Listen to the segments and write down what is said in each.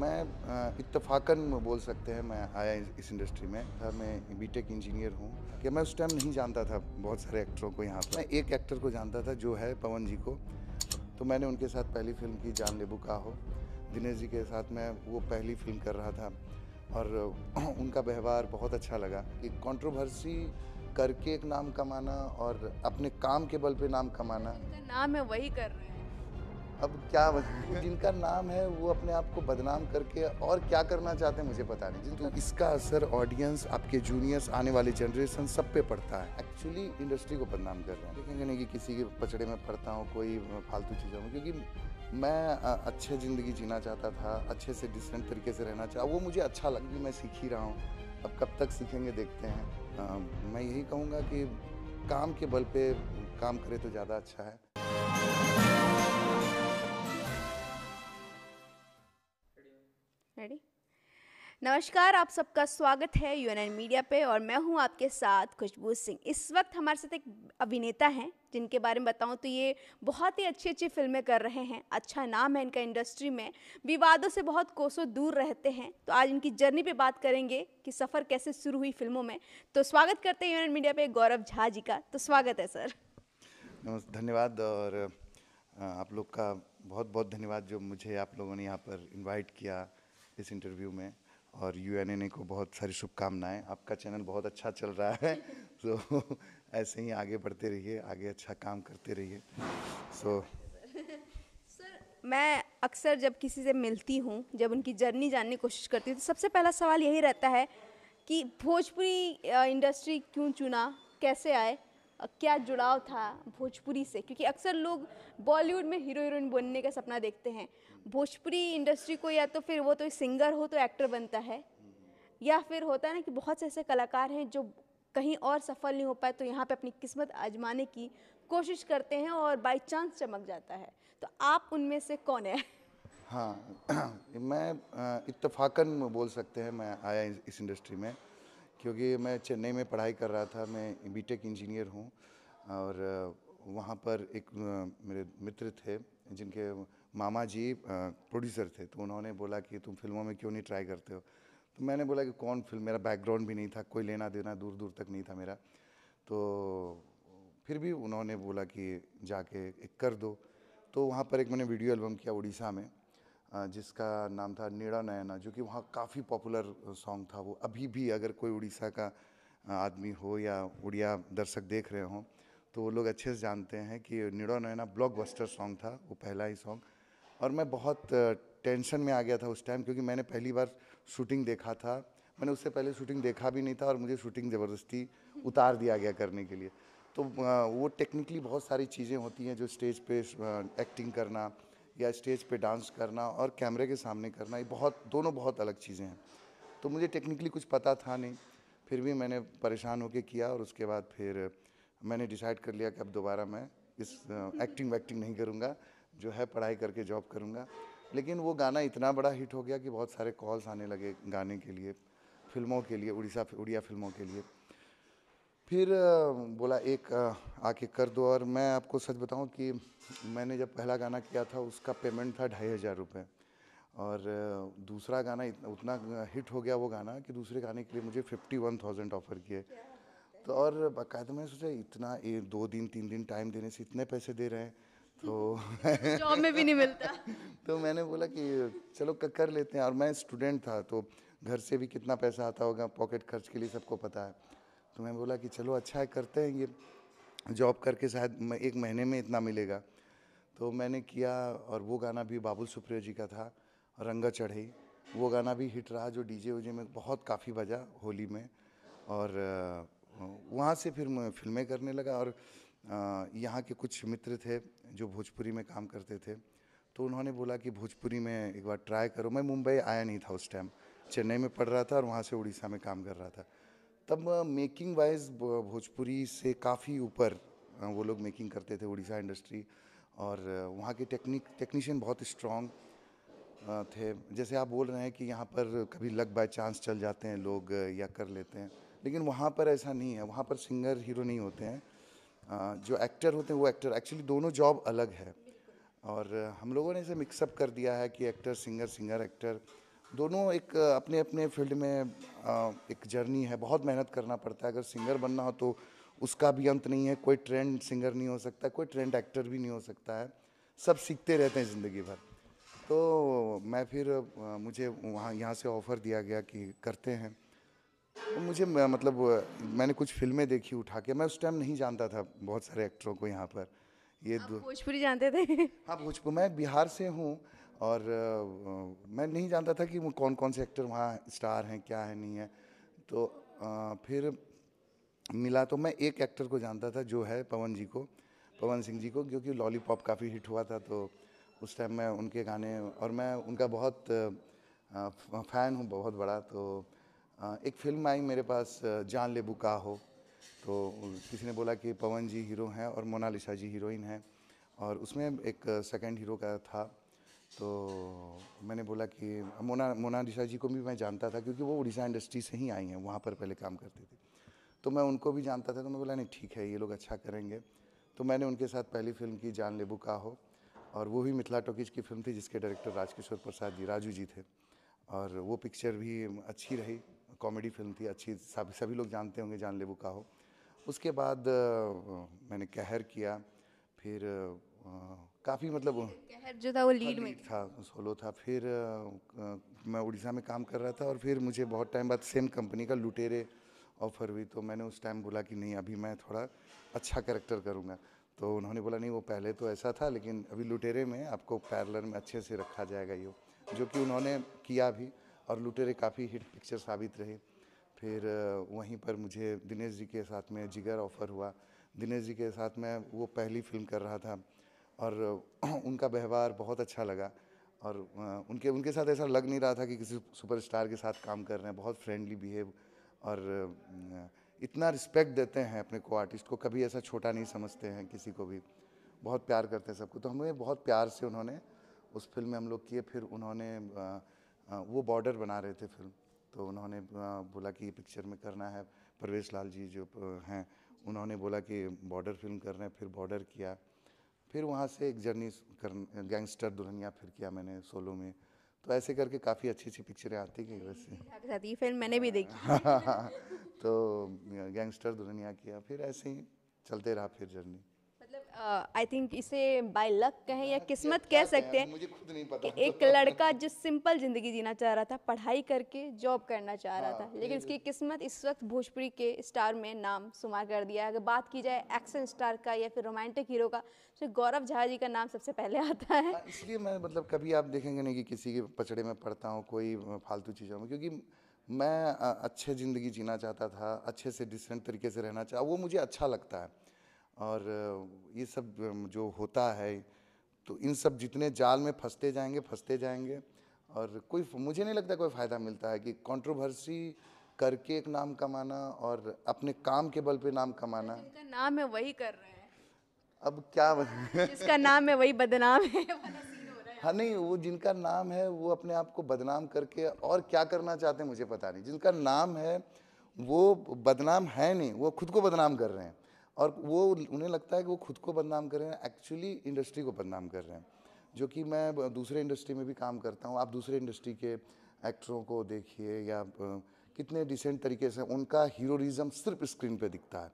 मैं इतफ़ाकन बोल सकते हैं मैं आया इस इंडस्ट्री में था मैं बीटेक इंजीनियर हूँ कि मैं उस टाइम नहीं जानता था बहुत सारे एक्टरों को यहाँ पर मैं एक एक्टर को जानता था जो है पवन जी को तो मैंने उनके साथ पहली फिल्म की जानलेबू का हो दिनेश जी के साथ मैं वो पहली फिल्म कर रहा था और उनका व्यवहार बहुत अच्छा लगा कि कंट्रोवर्सी करके एक नाम कमाना और अपने काम के बल पे नाम कमाना नाम है वही कर रहे हैं अब क्या जिनका नाम है वो अपने आप को बदनाम करके और क्या करना चाहते हैं मुझे पता नहीं जिनको तो इसका असर ऑडियंस आपके जूनियर्स आने वाले जनरेशन सब पे पड़ता है एक्चुअली इंडस्ट्री को बदनाम कर रहे हैं देखेंगे नहीं कि किसी के पचड़े में पड़ता हूँ कोई फालतू चीज़ों में क्योंकि मैं अच्छे ज़िंदगी जीना चाहता था अच्छे से डिफरेंट तरीके से रहना चाह वो मुझे अच्छा लग मैं सीख ही रहा हूँ अब कब तक सीखेंगे देखते हैं मैं यही कहूँगा कि काम के बल पर काम करे तो ज़्यादा अच्छा है नमस्कार आप सबका स्वागत है एन मीडिया पे और मैं हूँ आपके साथ खुशबू सिंह इस वक्त हमारे साथ एक अभिनेता हैं जिनके बारे में बताऊँ तो ये बहुत ही अच्छी अच्छी फिल्में कर रहे हैं अच्छा नाम है इनका इंडस्ट्री में विवादों से बहुत कोसों दूर रहते हैं तो आज इनकी जर्नी पे बात करेंगे कि सफ़र कैसे शुरू हुई फिल्मों में तो स्वागत करते हैं एन मीडिया पर गौरव झा जी का तो स्वागत है सर नमस्ते धन्यवाद और आप लोग का बहुत बहुत धन्यवाद जो मुझे आप लोगों ने यहाँ पर इन्वाइट किया इस इंटरव्यू में और यू को बहुत सारी शुभकामनाएं आपका चैनल बहुत अच्छा चल रहा है so, तो ऐसे ही आगे बढ़ते रहिए आगे अच्छा काम करते रहिए सो सर मैं अक्सर जब किसी से मिलती हूँ जब उनकी जर्नी जानने की कोशिश करती हूँ तो सबसे पहला सवाल यही रहता है कि भोजपुरी इंडस्ट्री क्यों चुना कैसे आए क्या जुड़ाव था भोजपुरी से क्योंकि अक्सर लोग बॉलीवुड में हीरो हीरोइन बनने का सपना देखते हैं भोजपुरी इंडस्ट्री को या तो फिर वो तो सिंगर हो तो एक्टर बनता है या फिर होता है ना कि बहुत से ऐसे कलाकार हैं जो कहीं और सफल नहीं हो पाए तो यहाँ पे अपनी किस्मत आजमाने की कोशिश करते हैं और बाई चांस चमक जाता है तो आप उनमें से कौन है हाँ मैं इतफाकन बोल सकते हैं मैं आया इस इंडस्ट्री में क्योंकि मैं चेन्नई में पढ़ाई कर रहा था मैं बी टेक इंजीनियर हूँ और वहाँ पर एक मेरे मित्र थे जिनके मामा जी प्रोड्यूसर थे तो उन्होंने बोला कि तुम फिल्मों में क्यों नहीं ट्राई करते हो तो मैंने बोला कि कौन फिल्म मेरा बैकग्राउंड भी नहीं था कोई लेना देना दूर दूर तक नहीं था मेरा तो फिर भी उन्होंने बोला कि जाके एक कर दो तो वहाँ पर एक मैंने वीडियो एल्बम किया उड़ीसा में जिसका नाम था नीड़ा नयना जो कि वहाँ काफ़ी पॉपुलर सॉन्ग था वो अभी भी अगर कोई उड़ीसा का आदमी हो या उड़िया दर्शक देख रहे हों तो वो लोग अच्छे से जानते हैं कि नीड़ा नयना ब्लॉकबस्टर सॉन्ग था वो पहला ही सॉन्ग और मैं बहुत टेंशन में आ गया था उस टाइम क्योंकि मैंने पहली बार शूटिंग देखा था मैंने उससे पहले शूटिंग देखा भी नहीं था और मुझे शूटिंग ज़बरदस्ती उतार दिया गया करने के लिए तो वो टेक्निकली बहुत सारी चीज़ें होती हैं जो स्टेज पे एक्टिंग करना या स्टेज पे डांस करना और कैमरे के सामने करना ये बहुत दोनों बहुत अलग चीज़ें हैं तो मुझे टेक्निकली कुछ पता था नहीं फिर भी मैंने परेशान होकर किया और उसके बाद फिर मैंने डिसाइड कर लिया कि अब दोबारा मैं इस एक्टिंग वैक्टिंग नहीं करूँगा जो है पढ़ाई करके जॉब करूँगा लेकिन वो गाना इतना बड़ा हिट हो गया कि बहुत सारे कॉल्स आने लगे गाने के लिए फिल्मों के लिए उड़ीसा उड़िया फिल्मों के लिए फिर बोला एक आके कर दो और मैं आपको सच बताऊं कि मैंने जब पहला गाना किया था उसका पेमेंट था ढाई हज़ार रुपये और दूसरा गाना इतना उतना हिट हो गया वो गाना कि दूसरे गाने के लिए मुझे फिफ्टी वन थाउजेंड ऑफ़र किए तो और बाकायदा मैंने सोचा इतना ए, दो दिन तीन दिन टाइम देने से इतने पैसे दे रहे हैं तो जॉब में भी नहीं मिलता तो मैंने बोला कि चलो कर लेते हैं और मैं स्टूडेंट था तो घर से भी कितना पैसा आता होगा पॉकेट खर्च के लिए सबको पता है तो मैं बोला कि चलो अच्छा है करते हैं ये जॉब करके शायद एक महीने में इतना मिलेगा तो मैंने किया और वो गाना भी बाबुल सुप्रियो जी का था रंगा चढ़ई वो गाना भी हिट रहा जो डीजे जे में बहुत काफ़ी बजा होली में और वहाँ से फिर मैं फिल्में करने लगा और यहाँ के कुछ मित्र थे जो भोजपुरी में काम करते थे तो उन्होंने बोला कि भोजपुरी में एक बार ट्राई करो मैं मुंबई आया नहीं था उस टाइम चेन्नई में पढ़ रहा था और वहाँ से उड़ीसा में काम कर रहा था तब मेकिंग वाइज भोजपुरी से काफ़ी ऊपर वो लोग मेकिंग करते थे उड़ीसा इंडस्ट्री और वहाँ के टेक्निक टेक्नीशियन बहुत स्ट्रॉन्ग थे जैसे आप बोल रहे हैं कि यहाँ पर कभी लग बाय चांस चल जाते हैं लोग या कर लेते हैं लेकिन वहाँ पर ऐसा नहीं है वहाँ पर सिंगर हीरो नहीं होते हैं जो एक्टर होते हैं वो एक्टर एक्चुअली दोनों जॉब अलग है और हम लोगों ने इसे मिक्सअप कर दिया है कि एक्टर सिंगर सिंगर एक्टर दोनों एक अपने अपने फील्ड में एक जर्नी है बहुत मेहनत करना पड़ता है अगर सिंगर बनना हो तो उसका भी अंत नहीं है कोई ट्रेंड सिंगर नहीं हो सकता कोई ट्रेंड एक्टर भी नहीं हो सकता है सब सीखते रहते हैं ज़िंदगी भर तो मैं फिर मुझे वहाँ यहाँ से ऑफ़र दिया गया कि करते हैं तो मुझे मतलब मैंने कुछ फिल्में देखी उठा के मैं उस टाइम नहीं जानता था बहुत सारे एक्टरों को यहाँ पर ये भोजपुरी जानते थे हाँ भोजपुर मैं बिहार से हूँ और आ, मैं नहीं जानता था कि कौन कौन से एक्टर वहाँ स्टार हैं क्या है नहीं है तो आ, फिर मिला तो मैं एक एक्टर को जानता था जो है पवन जी को पवन सिंह जी को क्योंकि लॉलीपॉप काफ़ी हिट हुआ था तो उस टाइम मैं उनके गाने और मैं उनका बहुत फ़ैन हूँ बहुत बड़ा तो एक फिल्म आई मेरे पास जान ले बुका हो तो किसी ने बोला कि पवन जी हीरो हैं और मोनालिसा जी हीरोइन हैं और उसमें एक सेकंड हीरो का था तो मैंने बोला कि मोना मोना मोनालिसा जी को भी मैं जानता था क्योंकि वो उड़ीसा इंडस्ट्री से ही आई हैं वहाँ पर पहले काम करती थी तो मैं उनको भी जानता था तो मैं बोला नहीं ठीक है ये लोग अच्छा करेंगे तो मैंने उनके साथ पहली फिल्म की जान लेबू का हो और वो भी मिथिला टॉकीज की फिल्म थी जिसके डायरेक्टर राजकिशोर प्रसाद जी राजू जी थे और वो पिक्चर भी अच्छी रही कॉमेडी फिल्म थी अच्छी सभी सभी लोग जानते होंगे जान लेबू का हो उसके बाद मैंने कहर किया फिर काफ़ी मतलब जो था वो लीड हाँ, में था सोलो था फिर आ, मैं उड़ीसा में काम कर रहा था और फिर मुझे बहुत टाइम बाद सेम कंपनी का लुटेरे ऑफर हुई तो मैंने उस टाइम बोला कि नहीं अभी मैं थोड़ा अच्छा करेक्टर करूँगा तो उन्होंने बोला नहीं वो पहले तो ऐसा था लेकिन अभी लुटेरे में आपको पैरलर में अच्छे से रखा जाएगा ये जो कि उन्होंने किया भी और लुटेरे काफ़ी हिट पिक्चर साबित रहे फिर वहीं पर मुझे दिनेश जी के साथ में जिगर ऑफ़र हुआ दिनेश जी के साथ मैं वो पहली फिल्म कर रहा था और उनका व्यवहार बहुत अच्छा लगा और उनके उनके साथ ऐसा लग नहीं रहा था कि किसी सुपरस्टार के साथ काम कर रहे हैं बहुत फ्रेंडली बिहेव और इतना रिस्पेक्ट देते हैं अपने को आर्टिस्ट को कभी ऐसा छोटा नहीं समझते हैं किसी को भी बहुत प्यार करते हैं सबको तो हमें बहुत प्यार से उन्होंने उस फिल्म में हम लोग किए फिर उन्होंने वो बॉर्डर बना रहे थे फिल्म तो उन्होंने बोला कि ये पिक्चर में करना है परवेश लाल जी जो हैं उन्होंने बोला कि बॉर्डर फिल्म कर रहे हैं फिर बॉर्डर किया फिर वहाँ से एक जर्नी कर गैंगस्टर दुल्हनिया फिर किया मैंने सोलो में तो ऐसे करके काफ़ी अच्छी अच्छी पिक्चरें आती गई वैसे ये फिल्म मैंने भी देखी तो गैंगस्टर दुल्हनिया किया फिर ऐसे ही चलते रहा फिर जर्नी आई uh, थिंक इसे बाय लक कहें या हाँ, किस्मत कह सकते हैं मुझे खुद नहीं पता कि एक तो लड़का जो सिंपल ज़िंदगी जीना चाह रहा था पढ़ाई करके जॉब करना चाह रहा था हाँ, लेकिन उसकी किस्मत इस वक्त भोजपुरी के स्टार में नाम शुमार कर दिया है अगर बात की जाए एक्शन स्टार का या फिर रोमांटिक हीरो का तो गौरव झा जी का नाम सबसे पहले आता है हाँ, इसलिए मैं मतलब कभी आप देखेंगे नहीं कि किसी के पचड़े में पढ़ता हूँ कोई फालतू चीज़ों में क्योंकि मैं अच्छे ज़िंदगी जीना चाहता था अच्छे से डिसेंट तरीके से रहना चाह वो मुझे अच्छा लगता है और ये सब जो होता है तो इन सब जितने जाल में फंसते जाएंगे फंसते जाएंगे और कोई मुझे नहीं लगता कोई फ़ायदा मिलता है कि कंट्रोवर्सी करके एक नाम कमाना और अपने काम के बल पे नाम कमाना जिनका नाम है वही कर रहे हैं अब क्या हाँ, जिसका नाम है वही बदनाम है हाँ नहीं वो जिनका नाम है वो अपने आप को बदनाम करके और क्या करना चाहते हैं मुझे पता नहीं जिनका नाम है वो बदनाम है नहीं वो खुद को बदनाम कर रहे हैं और वो उन्हें लगता है कि वो खुद को बदनाम कर रहे हैं एक्चुअली इंडस्ट्री को बदनाम कर रहे हैं जो कि मैं दूसरे इंडस्ट्री में भी काम करता हूँ आप दूसरे इंडस्ट्री के एक्टरों को देखिए या कितने डिसेंट तरीके से उनका हीरोइज़म सिर्फ स्क्रीन पे दिखता है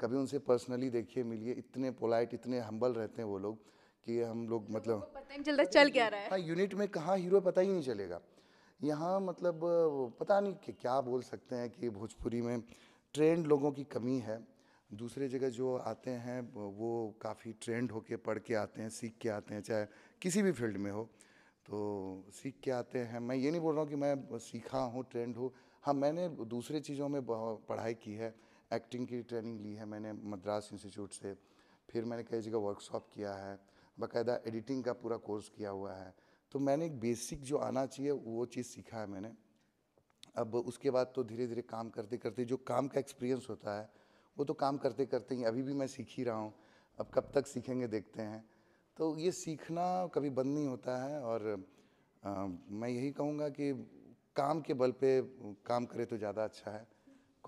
कभी उनसे पर्सनली देखिए मिलिए इतने पोलाइट इतने हम्बल रहते हैं वो लोग कि हम लोग मतलब पता नहीं चल चल क्या रहा है हाँ यूनिट में कहाँ हीरो पता ही नहीं चलेगा यहाँ मतलब पता नहीं कि क्या बोल सकते हैं कि भोजपुरी में ट्रेंड लोगों की कमी है दूसरे जगह जो आते हैं वो काफ़ी ट्रेंड होके पढ़ के आते हैं सीख के आते हैं चाहे किसी भी फील्ड में हो तो सीख के आते हैं मैं ये नहीं बोल रहा हूँ कि मैं सीखा हूँ ट्रेंड हूँ हाँ मैंने दूसरे चीज़ों में पढ़ाई की है एक्टिंग की ट्रेनिंग ली है मैंने मद्रास इंस्टीट्यूट से फिर मैंने कई जगह वर्कशॉप किया है बाकायदा एडिटिंग का पूरा कोर्स किया हुआ है तो मैंने एक बेसिक जो आना चाहिए वो चीज़ सीखा है मैंने अब उसके बाद तो धीरे धीरे काम करते करते जो काम का एक्सपीरियंस होता है वो तो काम करते करते ही अभी भी मैं सीख ही रहा हूँ अब कब तक सीखेंगे देखते हैं तो ये सीखना कभी बंद नहीं होता है और आ, मैं यही कहूँगा कि काम के बल पे काम करे तो ज़्यादा अच्छा है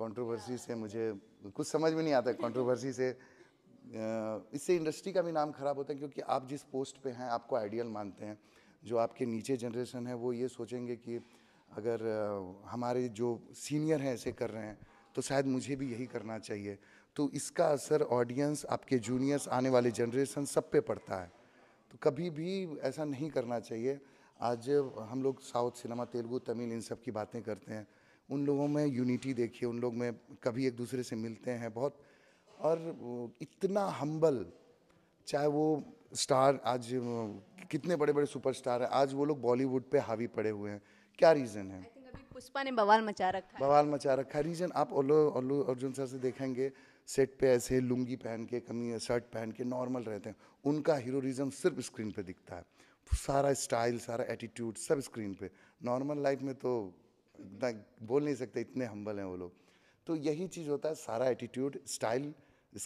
कंट्रोवर्सी से मुझे कुछ समझ में नहीं आता कंट्रोवर्सी से इससे इंडस्ट्री का भी नाम खराब होता है क्योंकि आप जिस पोस्ट पे हैं आपको आइडियल मानते हैं जो आपके नीचे जनरेशन है वो ये सोचेंगे कि अगर हमारे जो सीनियर हैं ऐसे कर रहे हैं तो शायद मुझे भी यही करना चाहिए तो इसका असर ऑडियंस आपके जूनियर्स आने वाले जनरेशन सब पे पड़ता है तो कभी भी ऐसा नहीं करना चाहिए आज हम लोग साउथ सिनेमा तेलुगु तमिल इन सब की बातें करते हैं उन लोगों में यूनिटी देखिए उन लोग में कभी एक दूसरे से मिलते हैं बहुत और इतना हम्बल चाहे वो स्टार आज कितने बड़े बड़े सुपरस्टार हैं आज वो लोग बॉलीवुड पे हावी पड़े हुए हैं क्या रीज़न है पुष्पा ने बवाल मचा रखा बवाल मचा रखा रीजन आप ओलो ओलो अर्जुन सर से देखेंगे सेट पे ऐसे लुंगी पहन के कमी शर्ट पहन के नॉर्मल रहते हैं उनका हीरोइज्म सिर्फ स्क्रीन पे दिखता है सारा स्टाइल सारा एटीट्यूड सब स्क्रीन पे नॉर्मल लाइफ में तो इतना बोल नहीं सकते इतने हम्बल हैं वो लोग तो यही चीज़ होता है सारा एटीट्यूड स्टाइल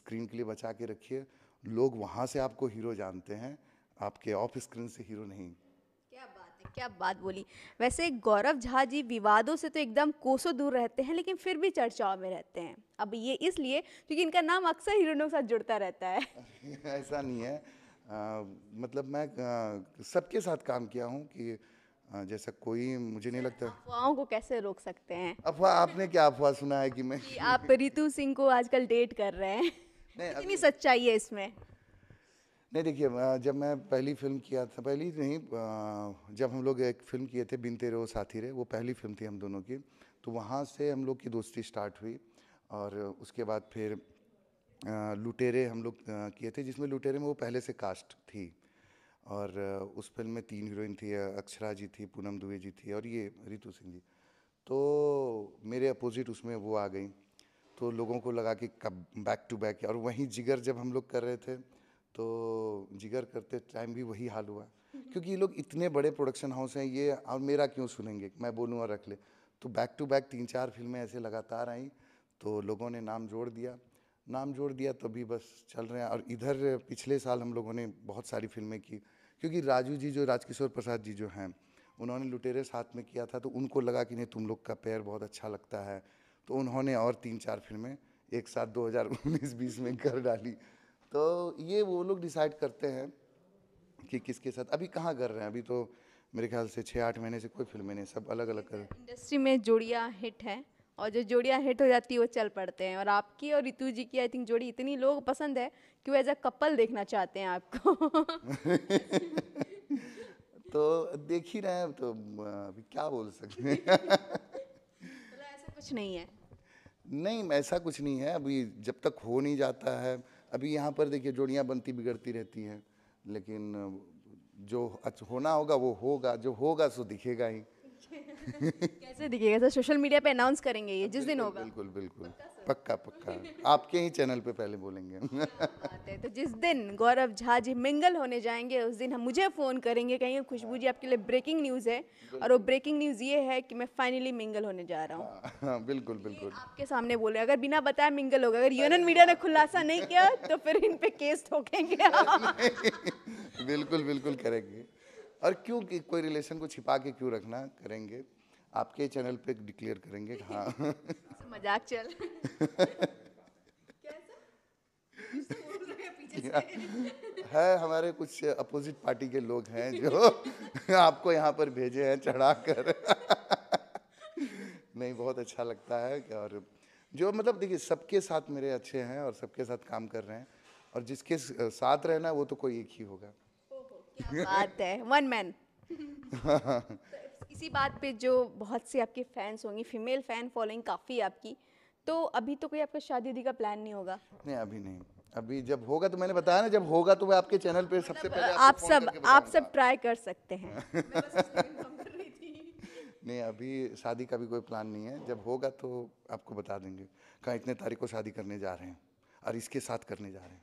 स्क्रीन के लिए बचा के रखिए लोग वहाँ से आपको हीरो जानते हैं आपके ऑफ स्क्रीन से हीरो नहीं क्या बात बोली वैसे गौरव झा जी विवादों से तो एकदम कोसों दूर रहते हैं लेकिन फिर भी चर्चाओं में रहते हैं अब ये इसलिए क्योंकि इनका नाम अक्सर हीरोइनों के साथ जुड़ता रहता है ऐसा नहीं है आ, मतलब मैं सबके साथ काम किया हूँ कि जैसा कोई मुझे नहीं लगता अफवाहों को कैसे रोक सकते हैं अफवाह आपने क्या अफवाह सुना है कि मैं आप रितु सिंह को आजकल डेट कर रहे हैं नहीं, इतनी सच्चाई है इसमें नहीं देखिए जब मैं पहली फिल्म किया था पहली नहीं जब हम लोग एक फिल्म किए थे बिनते रहो साथी रे वो पहली फिल्म थी हम दोनों की तो वहाँ से हम लोग की दोस्ती स्टार्ट हुई और उसके बाद फिर लुटेरे हम लोग किए थे जिसमें लुटेरे में वो पहले से कास्ट थी और उस फिल्म में तीन हीरोइन थी अक्षरा जी थी पूनम दुबे जी थी और ये रितु सिंह जी तो मेरे अपोजिट उसमें वो आ गई तो लोगों को लगा कि कब बैक टू बैक और वहीं जिगर जब हम लोग कर रहे थे तो जिगर करते टाइम भी वही हाल हुआ क्योंकि ये लोग इतने बड़े प्रोडक्शन हाउस हैं ये और मेरा क्यों सुनेंगे मैं बोलूँ और रख ले तो बैक टू बैक तीन चार फिल्में ऐसे लगातार आई तो लोगों ने नाम जोड़ दिया नाम जोड़ दिया तभी बस चल रहे हैं और इधर पिछले साल हम लोगों ने बहुत सारी फिल्में की क्योंकि राजू जी जो राजकिशोर प्रसाद जी जो हैं उन्होंने लुटेरे साथ में किया था तो उनको लगा कि नहीं तुम लोग का पैर बहुत अच्छा लगता है तो उन्होंने और तीन चार फिल्में एक साथ 2019-20 में कर डाली तो ये वो लोग डिसाइड करते हैं कि किसके साथ अभी कहाँ कर रहे हैं अभी तो मेरे ख्याल से छः आठ महीने से कोई फिल्में नहीं सब अलग अलग कर इंडस्ट्री में जोड़िया हिट है और जो जोड़ियाँ हिट हो जाती है वो चल पड़ते हैं और आपकी और रितु जी की आई थिंक जोड़ी इतनी लोग पसंद है कि वो एज अ कपल देखना चाहते हैं आपको तो देख ही रहे हैं तो अभी क्या बोल सकते हैं ऐसा कुछ नहीं है नहीं ऐसा कुछ नहीं है अभी जब तक हो नहीं जाता है अभी यहाँ पर देखिए जोड़ियाँ बनती बिगड़ती रहती हैं लेकिन जो अच्छा होना होगा वो होगा जो होगा सो दिखेगा ही कैसे दिखेगा सर सोशल मीडिया पे अनाउंस करेंगे ये जिस दिन होगा बिल्कुल बिल्कुल पक्का पक्का आपके ही चैनल पे पहले बोलेंगे तो जिस दिन गौरव झा जी मिंगल होने जाएंगे उस दिन हम मुझे फ़ोन करेंगे कहेंगे खुशबू जी आपके लिए ब्रेकिंग न्यूज़ है और वो ब्रेकिंग न्यूज़ ये है कि मैं फाइनली मिंगल होने जा रहा हूँ हाँ, हाँ, बिल्कुल बिल्कुल आपके सामने बोले अगर बिना बताए मिंगल होगा अगर यूनियन मीडिया ने खुलासा नहीं किया तो फिर इन पे केस ठोकेंगे बिल्कुल बिल्कुल करेंगे और क्यों कोई रिलेशन को छिपा के क्यों रखना करेंगे आपके चैनल पे डिक्लेयर करेंगे हाँ मजाक चल तो है हमारे कुछ अपोजिट पार्टी के लोग हैं जो आपको यहाँ पर भेजे हैं चढ़ा कर नहीं बहुत अच्छा लगता है और जो मतलब देखिए सबके साथ मेरे अच्छे हैं और सबके साथ काम कर रहे हैं और जिसके साथ रहना वो तो कोई एक ही होगा बात है वन मैन इसी बात पे जो बहुत से आपके फैंस होंगे फीमेल फ़ैन फॉलोइंग काफ़ी आपकी तो अभी तो कोई आपका शादी दी का प्लान नहीं होगा नहीं अभी नहीं अभी जब होगा तो मैंने बताया ना जब होगा तो मैं आपके चैनल पे सबसे मतलब पहले आप सब आप सब ट्राई कर सकते हैं नहीं अभी शादी का भी कोई प्लान नहीं है जब होगा तो आपको बता देंगे कहाँ इतने तारीख को शादी करने जा रहे हैं और इसके साथ करने जा रहे हैं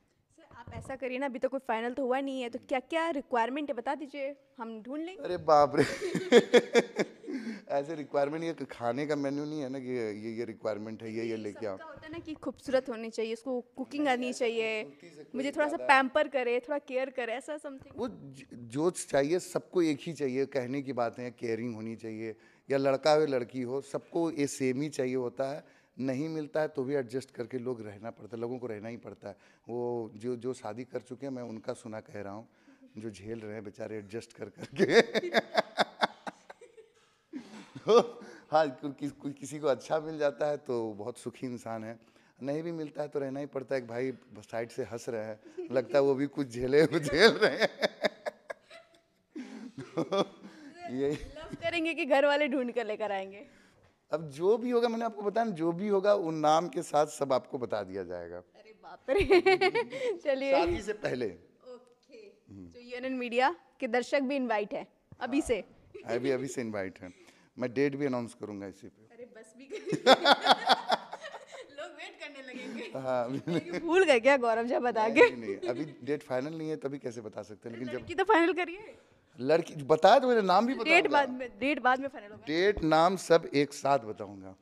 आप ऐसा करिए ना अभी तो कोई फाइनल तो हुआ नहीं है तो क्या क्या रिक्वायरमेंट है बता दीजिए हम ढूंढ लेंगे अरे बाप रे ऐसे रिक्वायरमेंट ये खाने का मेन्यू नहीं है ना कि ये ये रिक्वायरमेंट है ये ये लेके आओ होता है ना कि खूबसूरत होनी चाहिए उसको कुकिंग आनी चाहिए मुझे थोड़ा सा पैम्पर करे थोड़ा केयर करे ऐसा समथिंग वो जो चाहिए सबको एक ही चाहिए कहने की बातें केयरिंग होनी चाहिए या लड़का हो लड़की हो सबको ये सेम ही चाहिए होता है नहीं मिलता है तो भी एडजस्ट करके लोग रहना पड़ता है लोगों को रहना ही पड़ता है वो जो जो शादी कर चुके हैं मैं उनका सुना कह रहा हूँ जो झेल रहे हैं बेचारे एडजस्ट कर करके तो हाँ कि, कि, किसी को अच्छा मिल जाता है तो बहुत सुखी इंसान है नहीं भी मिलता है तो रहना ही पड़ता है एक भाई साइड से हंस रहे हैं लगता है वो भी कुछ झेले झेल रहे हैं तो यही करेंगे कि घर वाले ढूंढ कर लेकर आएंगे अब जो भी होगा मैंने आपको बताया जो भी होगा उन नाम के साथ सब आपको बता दिया जाएगा अरे बाप रे चलिए शादी से पहले ओके तो यूएनएन मीडिया के दर्शक भी इनवाइट है अभी से हाँ। हाँ, अभी अभी से इनवाइट है मैं डेट भी अनाउंस करूंगा इसी पे अरे बस भी लोग वेट करने लगेंगे हाँ भूल गए क्या गौरव जी बता के नहीं अभी डेट फाइनल नहीं है तभी कैसे बता सकते लेकिन जब की तो फाइनल करिए लड़की बताया तो मेरा नाम भी डेट बाद में डेट बाद में फाइनल होगा डेट नाम सब एक साथ बताऊंगा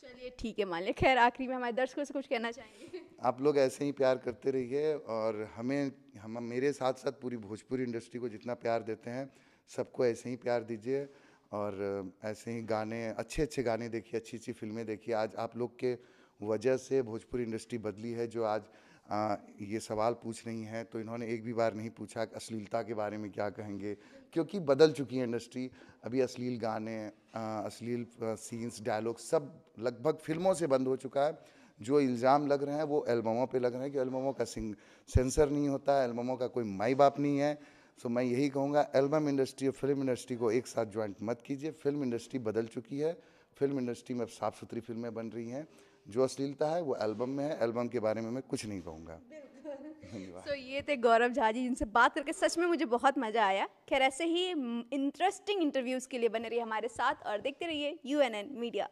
चलिए ठीक है मान लिया खैर आखिरी में हमारे दर्शकों से कुछ कहना चाहेंगे आप लोग ऐसे ही प्यार करते रहिए और हमें हम मेरे साथ साथ पूरी भोजपुरी इंडस्ट्री को जितना प्यार देते हैं सबको ऐसे ही प्यार दीजिए और ऐसे ही गाने अच्छे अच्छे गाने देखिए अच्छी अच्छी फिल्में देखिए आज आप लोग के वजह से भोजपुरी इंडस्ट्री बदली है जो आज आ, ये सवाल पूछ रही हैं तो इन्होंने एक भी बार नहीं पूछा अश्लीलता के बारे में क्या कहेंगे क्योंकि बदल चुकी है इंडस्ट्री अभी अश्लील गाने आ, अश्लील सीन्स डायलॉग सब लगभग फिल्मों से बंद हो चुका है जो इल्ज़ाम लग रहे हैं वो एल्बमों पे लग रहे हैं कि एल्बमों का सेंसर नहीं होता एल्बमों का कोई माई बाप नहीं है सो मैं यही कहूँगा एल्बम इंडस्ट्री और फिल्म इंडस्ट्री को एक साथ ज्वाइंट मत कीजिए फिल्म इंडस्ट्री बदल चुकी है फिल्म इंडस्ट्री में अब साफ़ सुथरी फिल्में बन रही हैं जो अश्लीलता है वो एल्बम में है एल्बम के बारे में मैं कुछ नहीं कहूँगा तो so, ये थे गौरव झा जी जिनसे बात करके सच में मुझे बहुत मज़ा आया खैर ऐसे ही इंटरेस्टिंग इंटरव्यूज़ के लिए बने रहिए हमारे साथ और देखते रहिए यू मीडिया